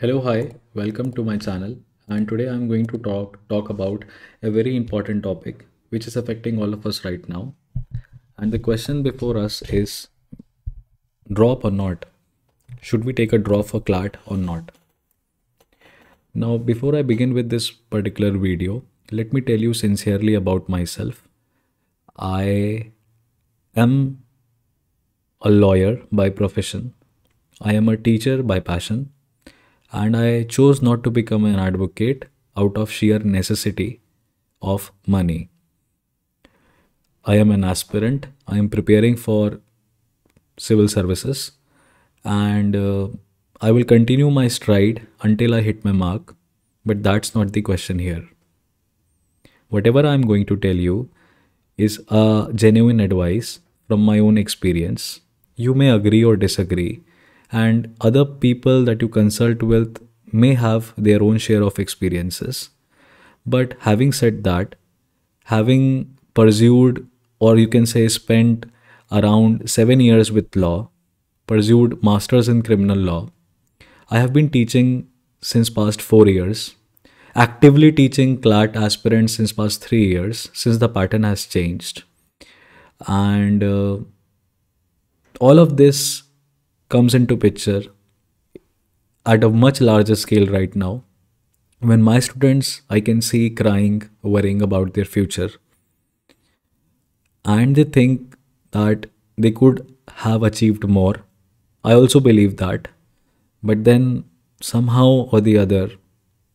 Hello, hi, welcome to my channel and today I'm going to talk, talk about a very important topic which is affecting all of us right now. And the question before us is drop or not? Should we take a drop for CLAT or not? Now, before I begin with this particular video, let me tell you sincerely about myself. I am a lawyer by profession. I am a teacher by passion and I chose not to become an advocate out of sheer necessity of money. I am an aspirant, I am preparing for civil services, and uh, I will continue my stride until I hit my mark, but that's not the question here. Whatever I am going to tell you is a genuine advice from my own experience. You may agree or disagree, and other people that you consult with may have their own share of experiences. But having said that, having pursued or you can say spent around 7 years with law, pursued masters in criminal law, I have been teaching since past 4 years, actively teaching CLAT aspirants since past 3 years since the pattern has changed. And uh, all of this comes into picture at a much larger scale right now. When my students, I can see crying, worrying about their future. And they think that they could have achieved more. I also believe that. But then somehow or the other,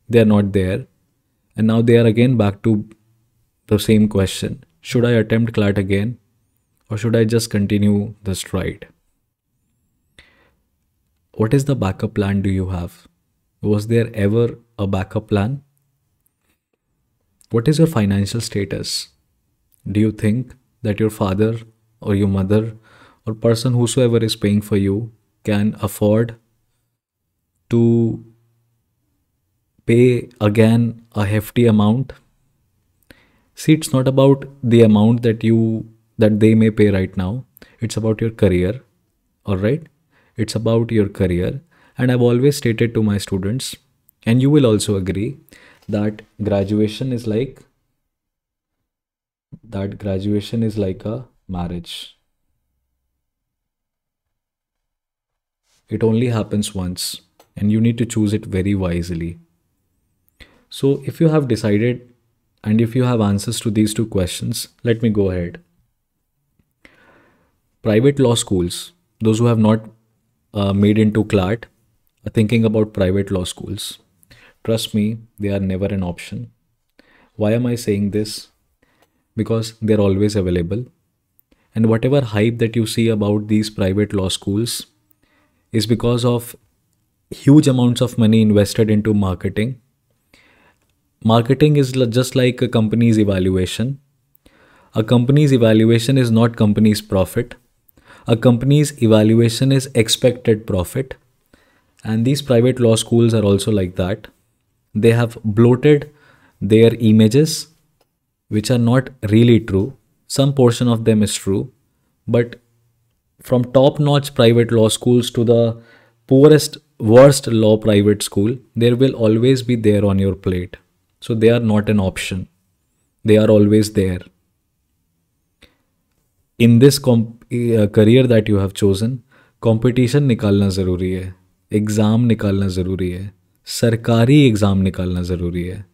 they are not there. And now they are again back to the same question Should I attempt CLAT again? Or should I just continue the stride? What is the backup plan do you have? Was there ever a backup plan? What is your financial status? Do you think that your father or your mother or person whosoever is paying for you can afford to pay again a hefty amount? See, it's not about the amount that you that they may pay right now. It's about your career. Alright? it's about your career. And I've always stated to my students, and you will also agree, that graduation is like that graduation is like a marriage. It only happens once and you need to choose it very wisely. So if you have decided and if you have answers to these two questions, let me go ahead. Private law schools, those who have not uh, made into CLAT uh, thinking about private law schools. Trust me, they are never an option. Why am I saying this? Because they're always available. And whatever hype that you see about these private law schools is because of huge amounts of money invested into marketing. Marketing is just like a company's evaluation. A company's evaluation is not company's profit a company's evaluation is expected profit. And these private law schools are also like that. They have bloated their images, which are not really true. Some portion of them is true. But from top notch private law schools to the poorest, worst law private school, there will always be there on your plate. So they are not an option. They are always there. In this comp career that you have chosen competition निकालना ज़रूरी है exam निकालना ज़रूरी है सरकारी exam निकालना ज़रूरी है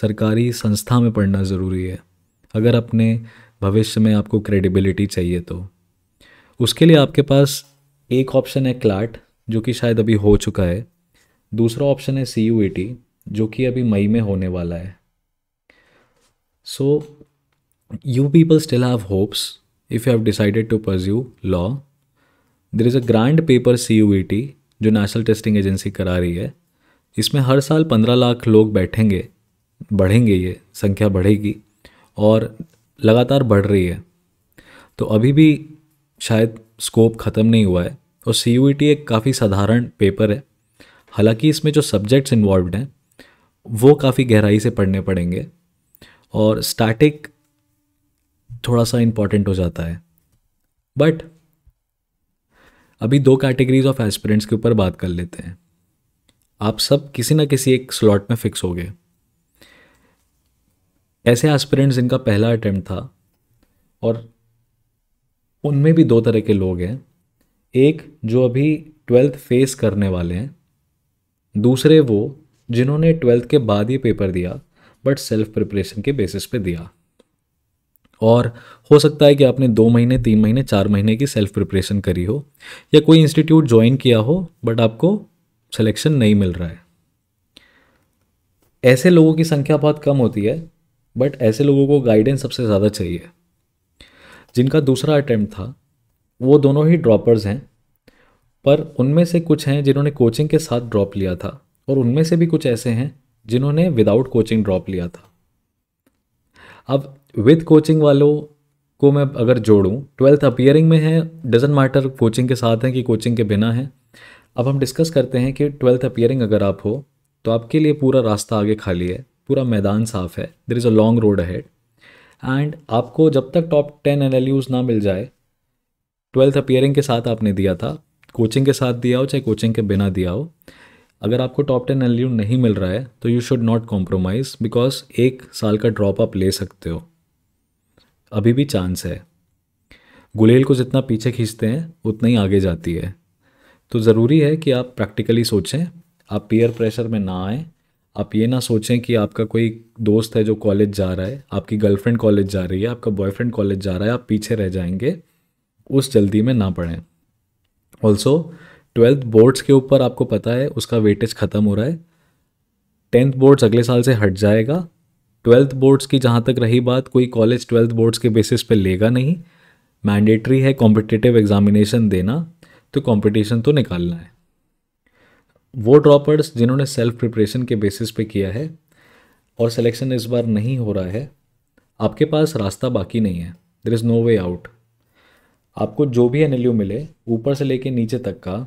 सरकारी संस्था में पढ़ना ज़रूरी है अगर अपने भविष्य में आपको क्रेडिबिलिटी चाहिए तो उसके लिए आपके पास एक ऑप्शन है क्लाट जो कि शायद अभी हो चुका है दूसरा ऑप्शन है सी यू टी जो कि अभी मई में होने वाला है so you people still have hopes if you have decided to pursue law there is a grand paper C U E T जो नेशनल टेस्टिंग एजेंसी करा रही है इसमें हर साल पंद्रह लाख लोग बैठेंगे बढ़ेंगे ये संख्या बढ़ेगी और लगातार बढ़ रही है तो अभी भी शायद स्कोप ख़त्म नहीं हुआ है और सी यू ई टी एक काफ़ी साधारण पेपर है हालांकि इसमें जो सब्जेक्ट्स इन्वॉल्व हैं वो काफ़ी गहराई से पढ़ने पड़ेंगे और स्टैटिक थोड़ा सा इम्पॉर्टेंट हो जाता है बट अभी दो कैटेगरीज ऑफ एस्पिरेंट्स के ऊपर बात कर लेते हैं आप सब किसी ना किसी एक स्लॉट में फिक्स हो गए ऐसे एस्पिरेंट्स जिनका पहला अटेम्प्ट था और उनमें भी दो तरह के लोग हैं एक जो अभी ट्वेल्थ फेस करने वाले हैं दूसरे वो जिन्होंने ट्वेल्थ के बाद ये पेपर दिया बट सेल्फ प्रिपरेशन के बेसिस पे दिया और हो सकता है कि आपने दो महीने तीन महीने चार महीने की सेल्फ प्रिपरेशन करी हो या कोई इंस्टीट्यूट ज्वाइन किया हो बट आपको सिलेक्शन नहीं मिल रहा है ऐसे लोगों की संख्या बहुत कम होती है बट ऐसे लोगों को गाइडेंस सबसे ज़्यादा चाहिए जिनका दूसरा अटैम्प्ट था वो दोनों ही ड्रॉपर्स हैं पर उनमें से कुछ हैं जिन्होंने कोचिंग के साथ ड्रॉप लिया था और उनमें से भी कुछ ऐसे हैं जिन्होंने विदाउट कोचिंग ड्रॉप लिया था अब विद कोचिंग वालों को मैं अगर जोड़ूँ ट्वेल्थ अपियरिंग में है डजेंट मैटर कोचिंग के साथ हैं कि कोचिंग के बिना है अब हम डिस्कस करते हैं कि ट्वेल्थ अपियरिंग अगर आप हो तो आपके लिए पूरा रास्ता आगे खाली है पूरा मैदान साफ है there is a long road ahead and आपको जब तक टॉप टेन एन ना मिल जाए ट्वेल्थ अपियरिंग के साथ आपने दिया था कोचिंग के साथ दिया हो चाहे कोचिंग के बिना दिया हो अगर आपको टॉप टेन एन नहीं मिल रहा है तो you should not compromise because एक साल का ड्रॉप आप ले सकते हो अभी भी चांस है गुलेल को जितना पीछे खींचते हैं उतना ही आगे जाती है तो ज़रूरी है कि आप प्रैक्टिकली सोचें आप पीयर प्रेशर में ना आएँ आप ये ना सोचें कि आपका कोई दोस्त है जो कॉलेज जा रहा है आपकी गर्लफ्रेंड कॉलेज जा रही है आपका बॉयफ्रेंड कॉलेज जा रहा है आप पीछे रह जाएंगे उस जल्दी में ना पढ़ें ऑल्सो ट्वेल्थ बोर्ड्स के ऊपर आपको पता है उसका वेटेज ख़त्म हो रहा है टेंथ बोर्ड्स अगले साल से हट जाएगा ट्वेल्थ बोर्ड्स की जहाँ तक रही बात कोई कॉलेज ट्वेल्थ बोर्ड्स के बेसिस पे लेगा नहीं मैंडेटरी है कॉम्पिटिटिव एग्जामिनेशन देना तो कंपटीशन तो निकालना है वो ड्रॉपर्स जिन्होंने सेल्फ प्रिपरेशन के बेसिस पे किया है और सिलेक्शन इस बार नहीं हो रहा है आपके पास रास्ता बाकी नहीं है there is no way out आपको जो भी एन मिले ऊपर से लेके नीचे तक का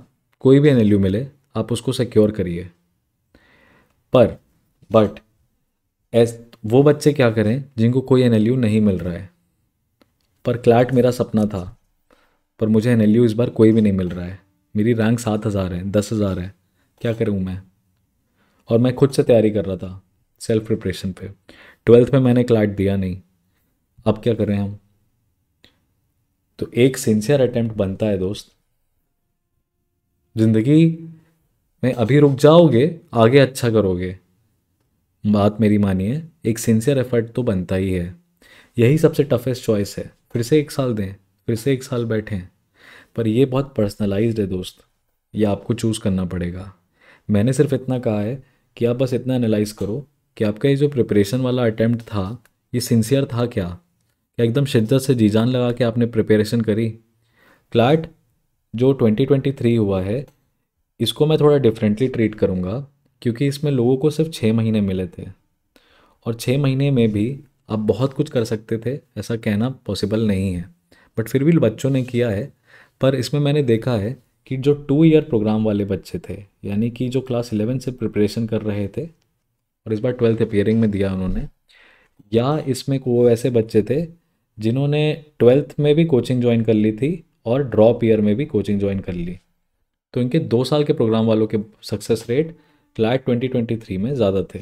कोई भी एन मिले आप उसको सिक्योर करिए पर बट एज वो बच्चे क्या करें जिनको कोई एन नहीं मिल रहा है पर क्लैट मेरा सपना था पर मुझे एन इस बार कोई भी नहीं मिल रहा है मेरी रैंक सात हज़ार है दस हज़ार है क्या करूँ मैं और मैं खुद से तैयारी कर रहा था सेल्फ प्रिपरेशन पे ट्वेल्थ में मैंने क्लैट दिया नहीं अब क्या करें हम तो एक सिंसियर अटेम्प्ट बनता है दोस्त ज़िंदगी में अभी रुक जाओगे आगे अच्छा करोगे बात मेरी मानिए एक सिंसियर एफर्ट तो बनता ही है यही सबसे टफेस्ट चॉइस है फिर से एक साल दें फिर से एक साल बैठें पर यह बहुत पर्सनलाइज है दोस्त ये आपको चूज़ करना पड़ेगा मैंने सिर्फ इतना कहा है कि आप बस इतना एनालाइज करो कि आपका ये जो प्रिपरेशन वाला अटैम्प्ट था ये सिंसियर था क्या क्या एकदम शिद्दत से जी जान लगा के आपने प्रिपरेशन करी क्लाट जो 2023 हुआ है इसको मैं थोड़ा डिफरेंटली ट्रीट करूँगा क्योंकि इसमें लोगों को सिर्फ छः महीने मिले थे और छः महीने में भी आप बहुत कुछ कर सकते थे ऐसा कहना पॉसिबल नहीं है बट फिर भी बच्चों ने किया है पर इसमें मैंने देखा है कि जो टू ईयर प्रोग्राम वाले बच्चे थे यानी कि जो क्लास इलेवन से प्रिपरेशन कर रहे थे और इस बार ट्वेल्थ अपियरिंग में दिया उन्होंने या इसमें वो ऐसे बच्चे थे जिन्होंने ट्वेल्थ में भी कोचिंग ज्वाइन कर ली थी और ड्रॉप ईयर में भी कोचिंग ज्वाइन कर ली तो इनके दो साल के प्रोग्राम वालों के सक्सेस रेट क्लैट 2023 में ज़्यादा थे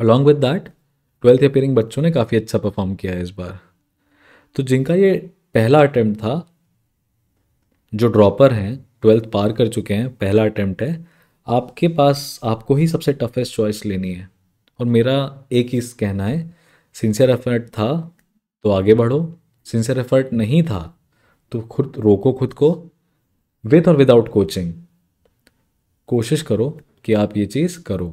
along with that twelfth appearing बच्चों ने काफ़ी अच्छा परफॉर्म किया है इस बार तो जिनका ये पहला अटैम्प्ट था जो ड्रॉपर हैं ट्वेल्थ पार कर चुके हैं पहला अटैम्प्ट है आपके पास आपको ही सबसे टफेस्ट चॉइस लेनी है और मेरा एक ही कहना है सिंसियर एफर्ट था तो आगे बढ़ो सिंसियर एफर्ट नहीं था तो खुद रोको खुद को विथ और विदाउट कोचिंग कोशिश करो कि आप ये चीज़ करो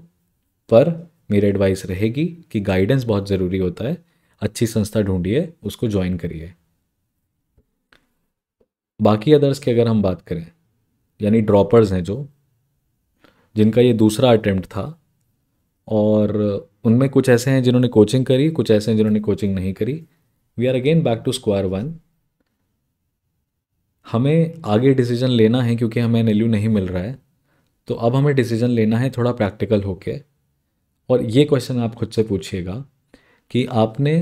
पर मेरी एडवाइस रहेगी कि गाइडेंस बहुत ज़रूरी होता है अच्छी संस्था ढूंढिए उसको ज्वाइन करिए बाकी अदर्स की अगर हम बात करें यानी ड्रॉपर्स हैं जो जिनका ये दूसरा अटैम्प्ट था और उनमें कुछ ऐसे हैं जिन्होंने कोचिंग करी कुछ ऐसे हैं जिन्होंने कोचिंग नहीं करी we are again back to square one हमें आगे डिसीजन लेना है क्योंकि हमें एन नहीं मिल रहा है तो अब हमें डिसीजन लेना है थोड़ा प्रैक्टिकल होके और ये क्वेश्चन आप खुद से पूछिएगा कि आपने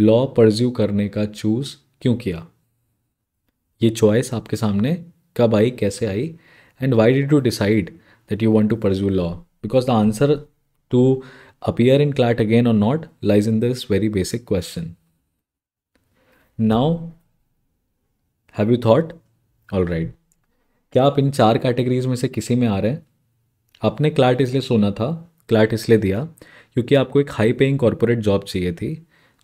लॉ परज्यू करने का चूज़ क्यों किया ये चॉइस आपके सामने कब आई कैसे आई and why did you decide that you want to pursue law because the answer to appear in CLAT again or not lies in this very basic question now have you thought all right क्या आप इन चार categories में से किसी में आ रहे हैं आपने क्लैट इसलिए सुना था क्लैट इसलिए दिया क्योंकि आपको एक हाई पेइंग कॉरपोरेट जॉब चाहिए थी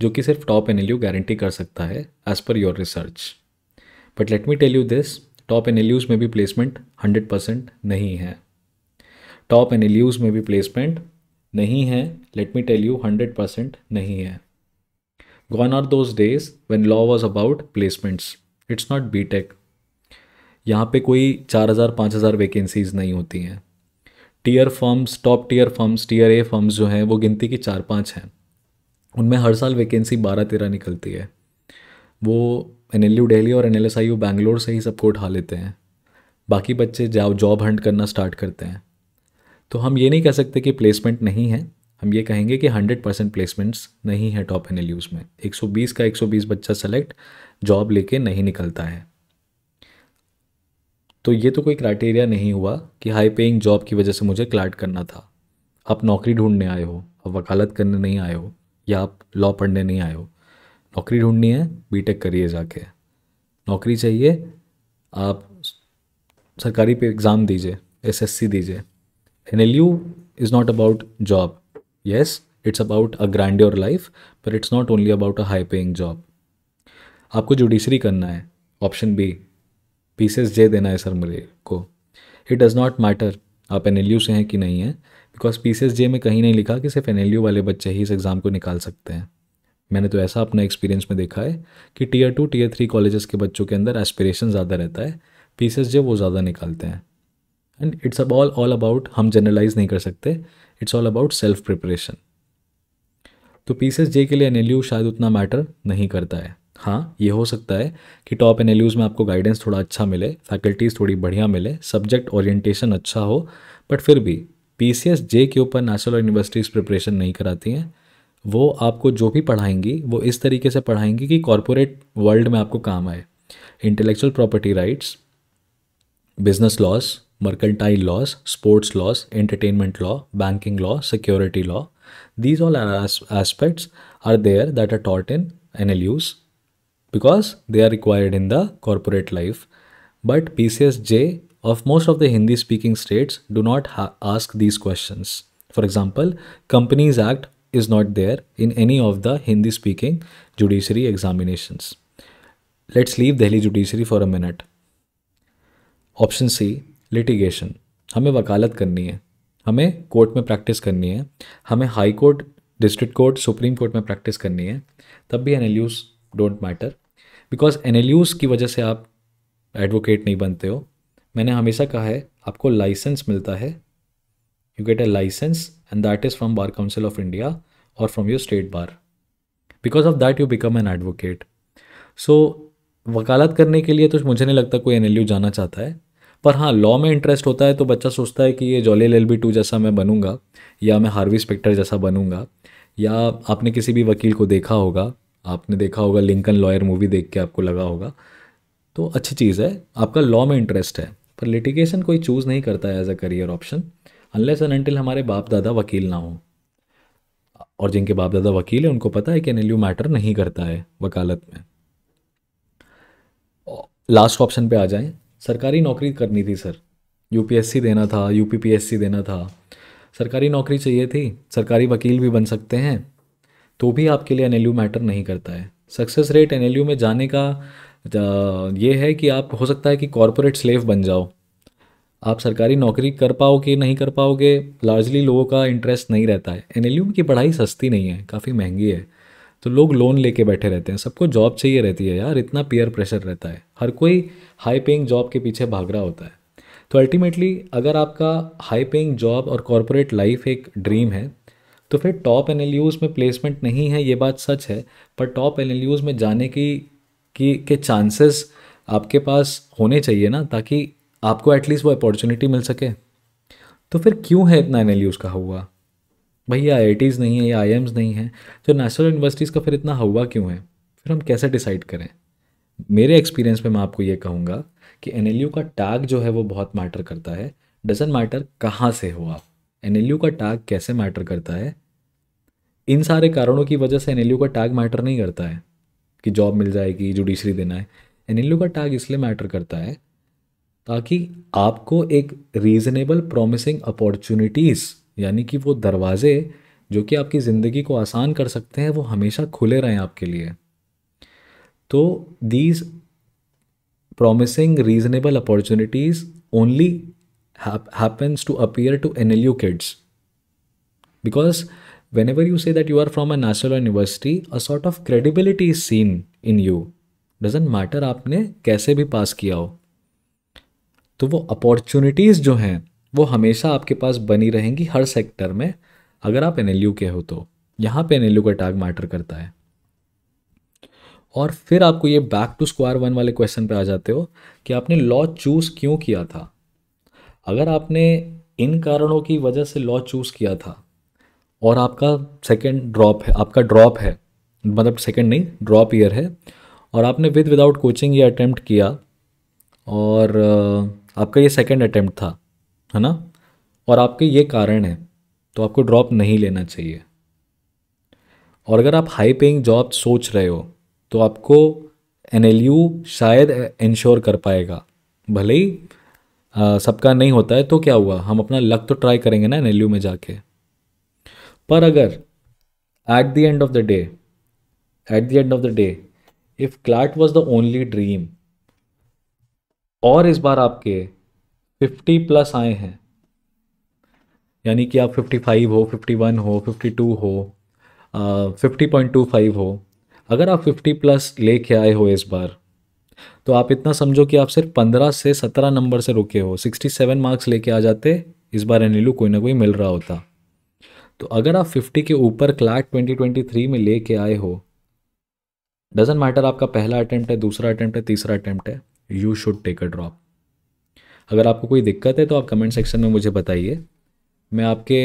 जो कि सिर्फ टॉप एन गारंटी कर सकता है as per your research but let me tell you this top N में भी प्लेसमेंट हंड्रेड परसेंट नहीं है टॉप एन में भी प्लेसमेंट नहीं है let me tell you hundred percent नहीं है gone are those days when law was about placements it's not B tech यहाँ पे कोई चार हज़ार पाँच हज़ार वैकेंसीज़ नहीं होती हैं tier firms top tier firms tier A firms जो हैं वो गिनती की चार पाँच हैं उनमें हर साल वैकेंसी बारह तेरह निकलती है वो एन एल यू डेली और N L S I U Bangalore से ही सबको उठा लेते हैं बाकी बच्चे जाओ जॉब हंट करना स्टार्ट करते हैं तो हम ये नहीं कह सकते कि प्लेसमेंट नहीं है हम ये कहेंगे कि हंड्रेड परसेंट प्लेसमेंट्स नहीं है टॉप एन एल यूज़ में एक सौ बीस का एक सौ बीस बच्चा सेलेक्ट जॉब लेके नहीं निकलता है तो ये तो कोई क्राइटेरिया नहीं हुआ कि हाई पेइंग जॉब की वजह से मुझे क्लाट करना था आप नौकरी ढूंढने आए हो आप वकालत करने नहीं आए हो या आप लॉ पढ़ने नहीं आए हो नौकरी ढूंढनी है बी करिए जाके नौकरी चाहिए आप सरकारी पे एग्ज़ाम दीजिए सी दीजिए N L U is not about job yes it's about a grand your life but it's not only about a high paying job आपको जुडिशरी करना है ऑप्शन बी पीसेस जे देना है सर मेरे को इट डज़ नॉट मैटर आप N से हैं कि नहीं हैं बिकॉज पीसेस जे में कहीं नहीं लिखा कि सिर्फ एन वाले बच्चे ही इस एग्ज़ाम को निकाल सकते हैं मैंने तो ऐसा अपना एक्सपीरियंस में देखा है कि tier two tier three colleges के बच्चों के अंदर एस्पिरेशन ज़्यादा रहता है पीसेस जे वो ज़्यादा निकालते हैं एंड इट्स अब ऑल ऑल अबाउट हम जनरलाइज नहीं कर सकते it's all about self preparation तो पीसेस जे के लिए एन शायद उतना मैटर नहीं करता है हाँ ये हो सकता है कि टॉप एन में आपको गाइडेंस थोड़ा अच्छा मिले फैकल्टीज़ थोड़ी बढ़िया मिले सब्जेक्ट ओरिएंटेशन अच्छा हो बट फिर भी पी सी एस जे के ऊपर नेशनल यूनिवर्सिटीज़ प्रिपरेशन नहीं कराती हैं वो आपको जो भी पढ़ाएंगी वो इस तरीके से पढ़ाएंगी कि कॉरपोरेट वर्ल्ड में आपको काम आए intellectual property rights business laws laws sports laws entertainment law banking law security law these all aspects are there that are taught in N L Us because they are required in the corporate life. But PCSJ of most of the Hindi speaking states do not ask these questions. For example, Companies Act is not there in any of the Hindi speaking judiciary examinations. Let's leave Delhi judiciary for a minute. Option C litigation हमें वकालत करनी है हमें court में practice करनी है हमें high court district court supreme court में प्रैक्टिस करनी है तब भी N L Us don't matter because N की वजह से आप एडवोकेट नहीं बनते हो मैंने हमेशा कहा है आपको लाइसेंस मिलता है you get a licence and that is from bar council of India और from your state bar because of that you become an advocate so वकालत करने के लिए तो मुझे नहीं लगता कोई एन जाना चाहता है पर हाँ लॉ में इंटरेस्ट होता है तो बच्चा सोचता है कि ये जॉली एल बी टू जैसा मैं बनूंगा या मैं हार्वी स्पेक्टर जैसा बनूंगा या आपने किसी भी वकील को देखा होगा आपने देखा होगा लिंकन लॉयर मूवी देख के आपको लगा होगा तो अच्छी चीज़ है आपका लॉ में इंटरेस्ट है पर लिटिगेशन कोई चूज़ नहीं करता है as a career option unless and until हमारे बाप दादा वकील ना हो और जिनके बाप दादा वकील हैं उनको पता है कि एन मैटर नहीं करता है वकालत में लास्ट ऑप्शन पे आ जाएं सरकारी नौकरी करनी थी सर यूपीएससी देना था यूपीपीएससी देना था सरकारी नौकरी चाहिए थी सरकारी वकील भी बन सकते हैं तो भी आपके लिए एन मैटर नहीं करता है सक्सेस रेट एन में जाने का ये है कि आप हो सकता है कि कॉरपोरेट स्लेव बन जाओ आप सरकारी नौकरी कर पाओगे नहीं कर पाओगे लार्जली लोगों का इंटरेस्ट नहीं रहता है एन की पढ़ाई सस्ती नहीं है काफ़ी महंगी है तो लोग लोन लेके बैठे रहते हैं सबको जॉब चाहिए रहती है यार इतना पीयर प्रेशर रहता है हर कोई हाई पेइंग जॉब के पीछे भाग रहा होता है तो अल्टीमेटली अगर आपका हाई पेइंग जॉब और कॉरपोरेट लाइफ एक ड्रीम है तो फिर टॉप एन में प्लेसमेंट नहीं है ये बात सच है पर टॉप एन में जाने की की के चांसेस आपके पास होने चाहिए ना ताकि आपको एटलीस्ट वो अपॉर्चुनिटी मिल सके तो फिर क्यों है इतना एन एल का हुआ भाई ये आई नहीं है या आई नहीं है तो नेशनल यूनिवर्सिटीज़ का फिर इतना हुआ क्यों है फिर हम कैसे डिसाइड करें मेरे एक्सपीरियंस में मैं आपको ये कहूँगा कि एन का टैग जो है वो बहुत मैटर करता है डजेंट मैटर कहाँ से हो आप एन का टैग कैसे मैटर करता है इन सारे कारणों की वजह से एन का टैग मैटर नहीं करता है कि जॉब मिल जाएगी जुडिशरी देना है एनएलयू का टैग इसलिए मैटर करता है ताकि आपको एक रीज़नेबल प्रोमिसिंग अपॉर्चुनिटीज़ यानी कि वो दरवाज़े जो कि आपकी ज़िंदगी को आसान कर सकते हैं वो हमेशा खुले रहें आपके लिए तो these promising reasonable opportunities only hap happens to appear to NLU kids. Because whenever you say that you are from a national university, a sort of credibility is seen in you. Doesn't matter आपने कैसे भी पास किया हो तो वो opportunities जो हैं वो हमेशा आपके पास बनी रहेंगी हर सेक्टर में अगर आप एन के हो तो यहाँ पे एन का टैग मैटर करता है और फिर आपको ये बैक टू स्क्वायर वन वाले क्वेश्चन पे आ जाते हो कि आपने लॉ चूज़ क्यों किया था अगर आपने इन कारणों की वजह से लॉ चूज़ किया था और आपका सेकेंड ड्रॉप है आपका ड्रॉप है मतलब सेकेंड नहीं ड्रॉप ईयर है और आपने विद विदाउट कोचिंग ये अटैम्प्ट किया और आपका ये सेकेंड अटैम्प्ट था है ना और आपके ये कारण है तो आपको ड्रॉप नहीं लेना चाहिए और अगर आप हाई पेइंग जॉब सोच रहे हो तो आपको एन शायद इंश्योर कर पाएगा भले ही सबका नहीं होता है तो क्या हुआ हम अपना लक तो ट्राई करेंगे ना एन में जाके पर अगर at the end of the day at the end of the day if CLAT was the only dream और इस बार आपके फिफ्टी प्लस आए हैं यानी कि आप फिफ्टी फाइव हो फिफ्टी वन हो फिफ्टी टू हो फिफ्टी पॉइंट टू फाइव हो अगर आप फिफ्टी प्लस लेके आए हो इस बार तो आप इतना समझो कि आप सिर्फ पंद्रह से सत्रह नंबर से रुके हो सिक्सटी सेवन मार्क्स लेके आ जाते इस बार एनीलू कोई ना कोई मिल रहा होता तो अगर आप फिफ्टी के ऊपर क्लार्क ट्वेंटी ट्वेंटी थ्री में लेके आए हो डजेंट मैटर आपका पहला अटैम्प्ट है दूसरा अटैम्प्ट है तीसरा अटैम्प्ट है you should take a drop अगर आपको कोई दिक्कत है तो आप कमेंट सेक्शन में मुझे बताइए मैं आपके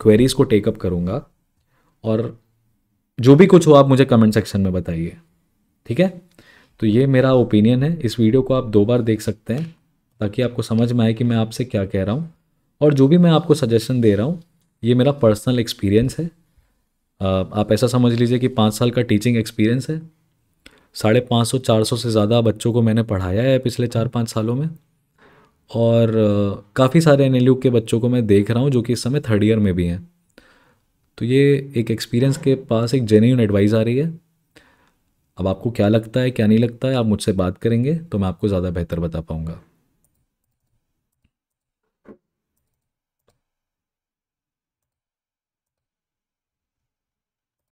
क्वेरीज़ को टेकअप करूँगा और जो भी कुछ हो आप मुझे कमेंट सेक्शन में बताइए ठीक है तो ये मेरा ओपिनियन है इस वीडियो को आप दो बार देख सकते हैं ताकि आपको समझ में आए कि मैं आपसे क्या कह रहा हूँ और जो भी मैं आपको सजेशन दे रहा हूँ ये मेरा पर्सनल एक्सपीरियंस है आप ऐसा समझ लीजिए कि पाँच साल का टीचिंग एक्सपीरियंस है साढ़े पाँच सौ चार सौ से ज़्यादा बच्चों को मैंने पढ़ाया है पिछले चार पाँच सालों में और काफ़ी सारे एन के बच्चों को मैं देख रहा हूँ जो कि इस समय थर्ड ईयर में भी हैं तो ये एक एक्सपीरियंस के पास एक जेन्यून एडवाइस आ रही है अब आपको क्या लगता है क्या नहीं लगता है आप मुझसे बात करेंगे तो मैं आपको ज़्यादा बेहतर बता पाऊँगा